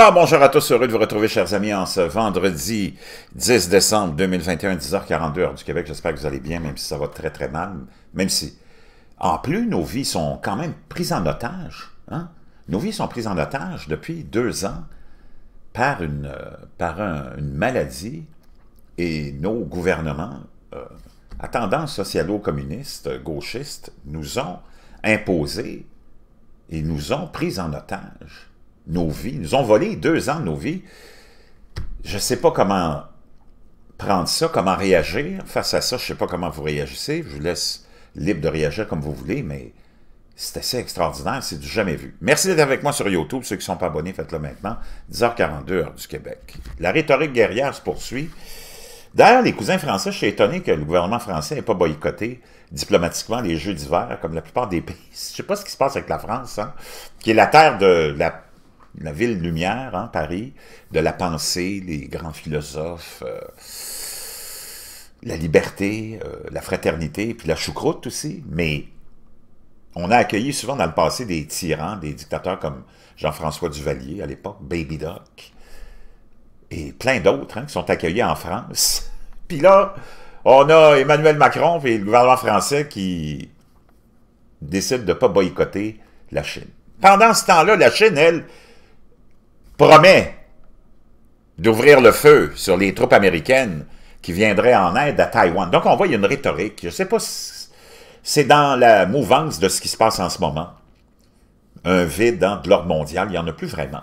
Alors, bonjour à tous, heureux de vous retrouver, chers amis, en ce vendredi 10 décembre 2021, 10h42 heure du Québec. J'espère que vous allez bien, même si ça va très très mal, même si, en plus, nos vies sont quand même prises en otage. Hein? Nos vies sont prises en otage depuis deux ans par une, euh, par une maladie et nos gouvernements euh, à tendance socialo-communiste, gauchiste, nous ont imposé et nous ont pris en otage nos vies, nous ont volé deux ans de nos vies. Je ne sais pas comment prendre ça, comment réagir face à ça. Je ne sais pas comment vous réagissez. Je vous laisse libre de réagir comme vous voulez, mais c'est assez extraordinaire, c'est du jamais vu. Merci d'être avec moi sur YouTube. Ceux qui ne sont pas abonnés, faites-le maintenant. 10h42, heure du Québec. La rhétorique guerrière se poursuit. D'ailleurs, les cousins français, je suis étonné que le gouvernement français n'ait pas boycotté diplomatiquement les Jeux d'hiver, comme la plupart des pays. Je ne sais pas ce qui se passe avec la France, hein, qui est la terre de la la ville lumière, hein, Paris, de la pensée, les grands philosophes, euh, la liberté, euh, la fraternité, puis la choucroute aussi. Mais on a accueilli souvent dans le passé des tyrans, des dictateurs comme Jean-François Duvalier à l'époque, Baby Doc, et plein d'autres hein, qui sont accueillis en France. Puis là, on a Emmanuel Macron et le gouvernement français qui décident de ne pas boycotter la Chine. Pendant ce temps-là, la Chine, elle, promet d'ouvrir le feu sur les troupes américaines qui viendraient en aide à Taïwan. Donc, on voit, il y a une rhétorique. Je ne sais pas si c'est dans la mouvance de ce qui se passe en ce moment. Un vide dans de l'ordre mondial, il n'y en a plus vraiment.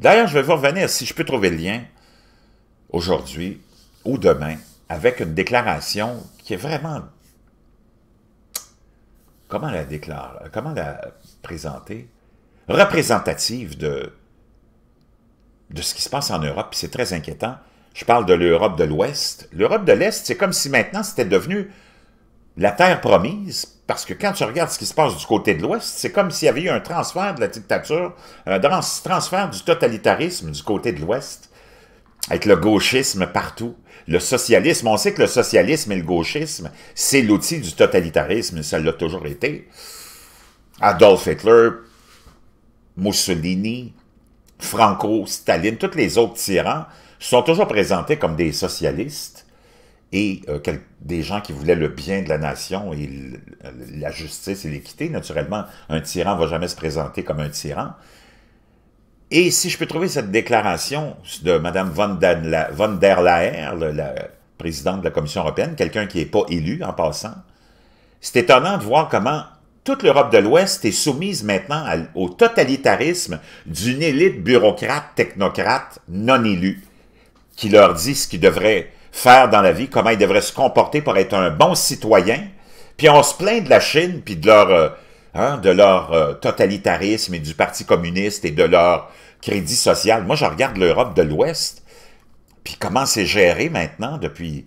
D'ailleurs, je vais vous revenir, si je peux trouver le lien, aujourd'hui ou demain, avec une déclaration qui est vraiment... Comment la déclare? Comment la présenter? Représentative de de ce qui se passe en Europe, puis c'est très inquiétant. Je parle de l'Europe de l'Ouest. L'Europe de l'Est, c'est comme si maintenant c'était devenu la terre promise, parce que quand tu regardes ce qui se passe du côté de l'Ouest, c'est comme s'il y avait eu un transfert de la dictature, un transfert du totalitarisme du côté de l'Ouest, avec le gauchisme partout, le socialisme. On sait que le socialisme et le gauchisme, c'est l'outil du totalitarisme, ça l'a toujours été. Adolf Hitler, Mussolini, Franco, Staline, tous les autres tyrans sont toujours présentés comme des socialistes et euh, des gens qui voulaient le bien de la nation et euh, la justice et l'équité. Naturellement, un tyran ne va jamais se présenter comme un tyran. Et si je peux trouver cette déclaration de Mme von, der Leyen, la, la présidente de la Commission européenne, quelqu'un qui n'est pas élu en passant, c'est étonnant de voir comment toute l'Europe de l'Ouest est soumise maintenant au totalitarisme d'une élite bureaucrate, technocrate, non élue, qui leur dit ce qu'ils devraient faire dans la vie, comment ils devraient se comporter pour être un bon citoyen. Puis on se plaint de la Chine, puis de leur, euh, hein, de leur euh, totalitarisme et du Parti communiste et de leur crédit social. Moi, je regarde l'Europe de l'Ouest, puis comment c'est géré maintenant depuis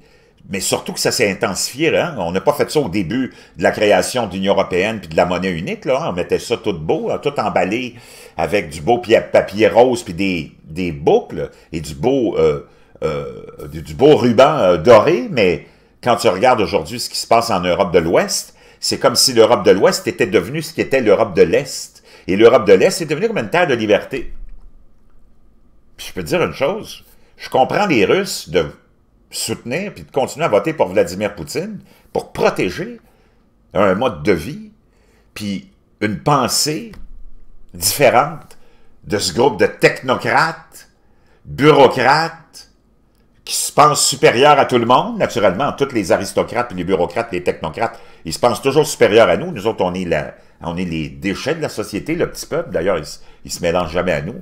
mais surtout que ça s'est intensifié. hein? On n'a pas fait ça au début de la création de l'Union européenne puis de la monnaie unique. Là, hein. on mettait ça tout beau, tout emballé avec du beau papier rose puis des, des boucles et du beau, euh, euh, du beau ruban euh, doré. Mais quand tu regardes aujourd'hui ce qui se passe en Europe de l'Ouest, c'est comme si l'Europe de l'Ouest était devenue ce qui était l'Europe de l'Est. Et l'Europe de l'Est est devenue comme une terre de liberté. Puis je peux te dire une chose, je comprends les Russes de soutenir puis de continuer à voter pour Vladimir Poutine pour protéger un mode de vie puis une pensée différente de ce groupe de technocrates, bureaucrates, qui se pensent supérieurs à tout le monde, naturellement, tous les aristocrates, les bureaucrates, les technocrates, ils se pensent toujours supérieurs à nous. Nous autres, on est, on est les déchets de la société, le petit peuple. D'ailleurs, ils, ne se mélangent jamais à nous.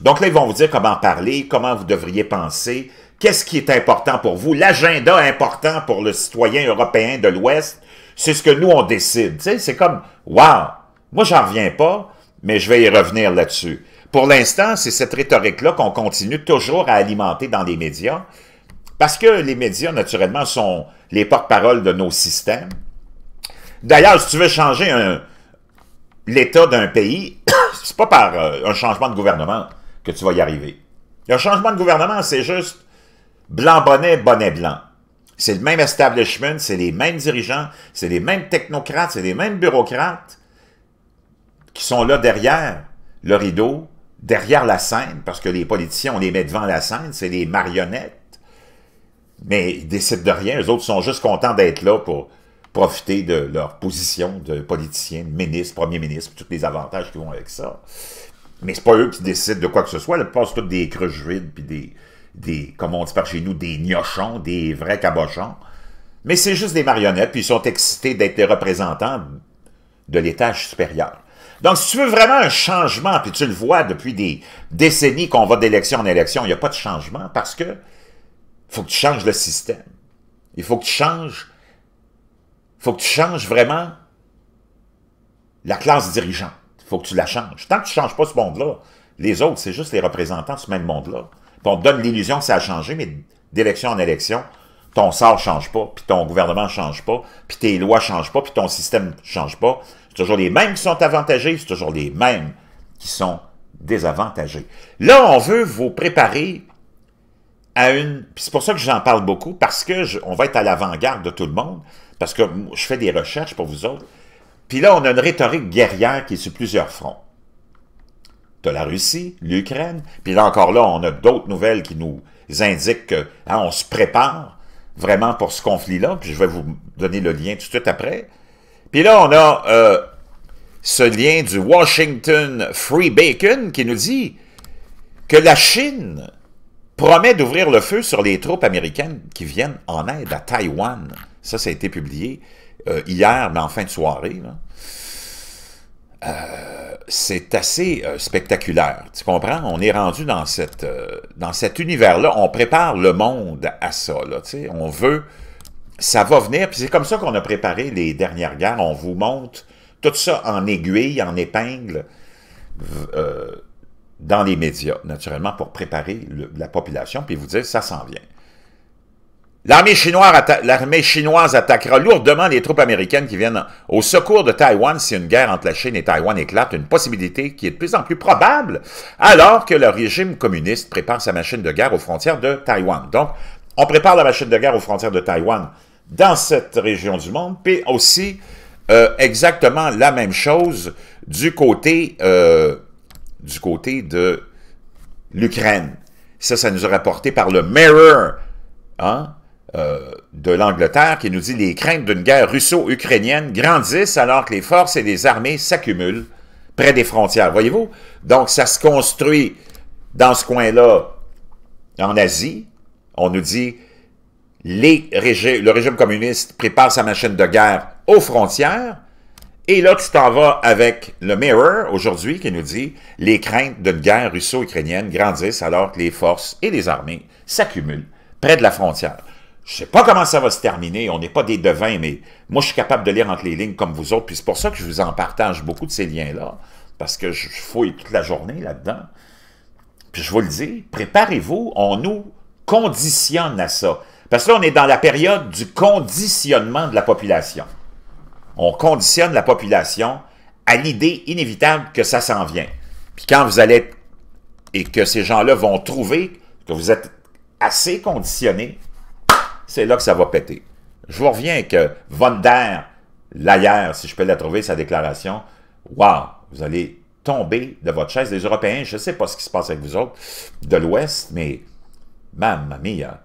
Donc là, ils vont vous dire comment parler, comment vous devriez penser, Qu'est-ce qui est important pour vous? L'agenda important pour le citoyen européen de l'Ouest, c'est ce que nous, on décide. Tu sais, c'est comme, wow, moi, j'en reviens pas, mais je vais y revenir là-dessus. Pour l'instant, c'est cette rhétorique-là qu'on continue toujours à alimenter dans les médias, parce que les médias, naturellement, sont les porte parole de nos systèmes. D'ailleurs, si tu veux changer l'état d'un pays, c'est pas par euh, un changement de gouvernement que tu vas y arriver. Un changement de gouvernement, c'est juste Blanc-bonnet, bonnet blanc. C'est le même establishment, c'est les mêmes dirigeants, c'est les mêmes technocrates, c'est les mêmes bureaucrates qui sont là derrière le rideau, derrière la scène, parce que les politiciens, on les met devant la scène, c'est des marionnettes. Mais ils décident de rien, les autres sont juste contents d'être là pour profiter de leur position de politicien, de ministre, premier ministre, tous les avantages qui vont avec ça. Mais c'est pas eux qui décident de quoi que ce soit, ils passent toutes des cruches vides, puis des, des, comme on dit par chez nous, des gnochons, des vrais cabochons. Mais c'est juste des marionnettes, puis ils sont excités d'être des représentants de l'étage supérieur. Donc, si tu veux vraiment un changement, puis tu le vois depuis des décennies qu'on va d'élection en élection, il n'y a pas de changement parce que faut que tu changes le système. Il faut que tu changes, faut que tu changes vraiment la classe dirigeante. Il faut que tu la changes. Tant que tu ne changes pas ce monde-là, les autres, c'est juste les représentants de ce même monde-là on donne l'illusion que ça a changé, mais d'élection en élection, ton sort change pas, puis ton gouvernement change pas, puis tes lois changent pas, puis ton système change pas. C'est toujours les mêmes qui sont avantagés, c'est toujours les mêmes qui sont désavantagés. Là, on veut vous préparer à une... C'est pour ça que j'en parle beaucoup, parce que on va être à l'avant-garde de tout le monde, parce que je fais des recherches pour vous autres. Puis là, on a une rhétorique guerrière qui est sur plusieurs fronts de la Russie, l'Ukraine, puis là encore là, on a d'autres nouvelles qui nous indiquent qu'on hein, se prépare vraiment pour ce conflit-là, puis je vais vous donner le lien tout de suite après. Puis là, on a euh, ce lien du Washington Free Bacon qui nous dit que la Chine promet d'ouvrir le feu sur les troupes américaines qui viennent en aide à Taïwan. Ça, ça a été publié euh, hier, mais en fin de soirée. Là. Euh, c'est assez euh, spectaculaire. Tu comprends? On est rendu dans, cette, euh, dans cet univers-là. On prépare le monde à ça. Là, tu sais. on veut... Ça va venir. Puis c'est comme ça qu'on a préparé les dernières guerres. On vous montre tout ça en aiguille, en épingle, euh, dans les médias, naturellement, pour préparer la population, puis vous dire « ça s'en vient ». L'armée chinoise, attaquera lourdement les troupes américaines qui viennent au secours de Taïwan si une guerre entre la Chine et Taïwan éclate, une possibilité qui est de plus en plus probable, alors que le régime communiste prépare sa machine de guerre aux frontières de Taïwan. Donc, on prépare la machine de guerre aux frontières de Taïwan dans cette région du monde, puis aussi euh, exactement la même chose du côté, euh, du côté de l'Ukraine. Ça, ça nous est rapporté par le Mirror, hein? Euh, de l'Angleterre qui nous dit « Les craintes d'une guerre russo-ukrainienne grandissent alors que les forces et les armées s'accumulent près des frontières. » Voyez-vous? Donc, ça se construit dans ce coin-là, en Asie. On nous dit « Le régime communiste prépare sa machine de guerre aux frontières. » Et là, tu t'en vas avec le Mirror aujourd'hui qui nous dit « Les craintes d'une guerre russo-ukrainienne grandissent alors que les forces et les armées s'accumulent près de la frontière. » Je sais pas comment ça va se terminer, on n'est pas des devins, mais moi, je suis capable de lire entre les lignes comme vous autres, puis c'est pour ça que je vous en partage beaucoup de ces liens-là, parce que je fouille toute la journée là-dedans. Puis je vous le dis, préparez-vous, on nous conditionne à ça. Parce que là, on est dans la période du conditionnement de la population. On conditionne la population à l'idée inévitable que ça s'en vient. Puis quand vous allez, et que ces gens-là vont trouver que vous êtes assez conditionnés c'est là que ça va péter. Je vous reviens que Von Der Layer, si je peux la trouver, sa déclaration, wow, vous allez tomber de votre chaise. Les Européens, je ne sais pas ce qui se passe avec vous autres de l'Ouest, mais mamma mia, il ne hein,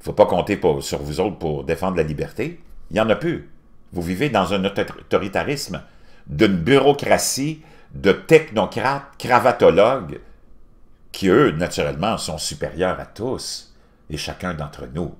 faut pas compter sur vous autres pour défendre la liberté. Il n'y en a plus. Vous vivez dans un autoritarisme d'une bureaucratie de technocrates, cravatologues, qui eux, naturellement, sont supérieurs à tous et chacun d'entre nous.